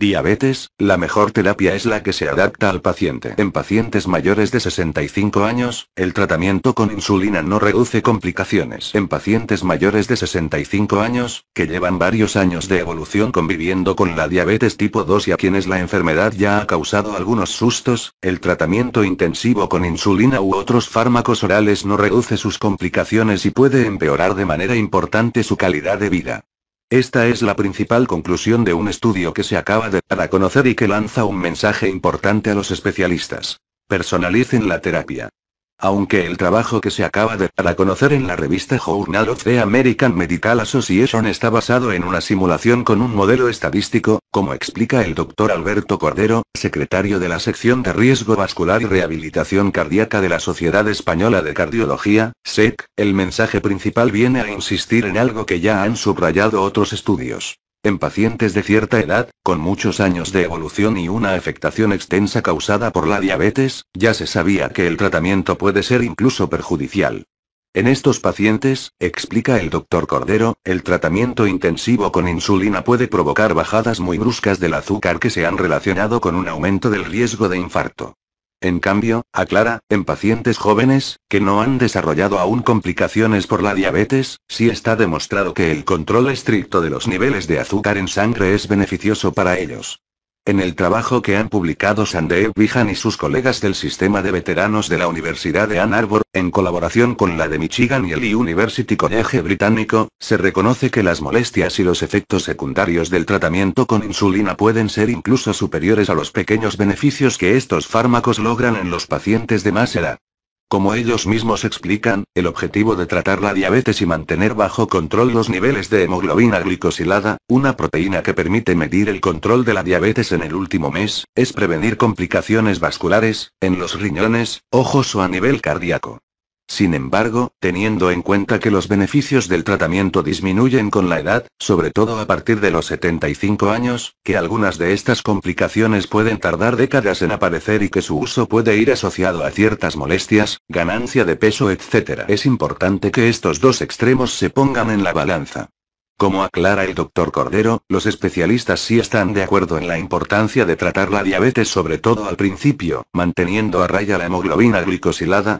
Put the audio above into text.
Diabetes, la mejor terapia es la que se adapta al paciente. En pacientes mayores de 65 años, el tratamiento con insulina no reduce complicaciones. En pacientes mayores de 65 años, que llevan varios años de evolución conviviendo con la diabetes tipo 2 y a quienes la enfermedad ya ha causado algunos sustos, el tratamiento intensivo con insulina u otros fármacos orales no reduce sus complicaciones y puede empeorar de manera importante su calidad de vida. Esta es la principal conclusión de un estudio que se acaba de dar a conocer y que lanza un mensaje importante a los especialistas. Personalicen la terapia. Aunque el trabajo que se acaba de dar a conocer en la revista Journal of the American Medical Association está basado en una simulación con un modelo estadístico, como explica el doctor Alberto Cordero, secretario de la sección de riesgo vascular y rehabilitación cardíaca de la Sociedad Española de Cardiología, SEC, el mensaje principal viene a insistir en algo que ya han subrayado otros estudios. En pacientes de cierta edad, con muchos años de evolución y una afectación extensa causada por la diabetes, ya se sabía que el tratamiento puede ser incluso perjudicial. En estos pacientes, explica el doctor Cordero, el tratamiento intensivo con insulina puede provocar bajadas muy bruscas del azúcar que se han relacionado con un aumento del riesgo de infarto. En cambio, aclara, en pacientes jóvenes, que no han desarrollado aún complicaciones por la diabetes, sí está demostrado que el control estricto de los niveles de azúcar en sangre es beneficioso para ellos. En el trabajo que han publicado Sandeep Vijan y sus colegas del sistema de veteranos de la Universidad de Ann Arbor, en colaboración con la de Michigan y el University College británico, se reconoce que las molestias y los efectos secundarios del tratamiento con insulina pueden ser incluso superiores a los pequeños beneficios que estos fármacos logran en los pacientes de más edad. Como ellos mismos explican, el objetivo de tratar la diabetes y mantener bajo control los niveles de hemoglobina glicosilada, una proteína que permite medir el control de la diabetes en el último mes, es prevenir complicaciones vasculares, en los riñones, ojos o a nivel cardíaco. Sin embargo, teniendo en cuenta que los beneficios del tratamiento disminuyen con la edad, sobre todo a partir de los 75 años, que algunas de estas complicaciones pueden tardar décadas en aparecer y que su uso puede ir asociado a ciertas molestias, ganancia de peso, etc., es importante que estos dos extremos se pongan en la balanza. Como aclara el doctor Cordero, los especialistas sí están de acuerdo en la importancia de tratar la diabetes sobre todo al principio, manteniendo a raya la hemoglobina glicosilada,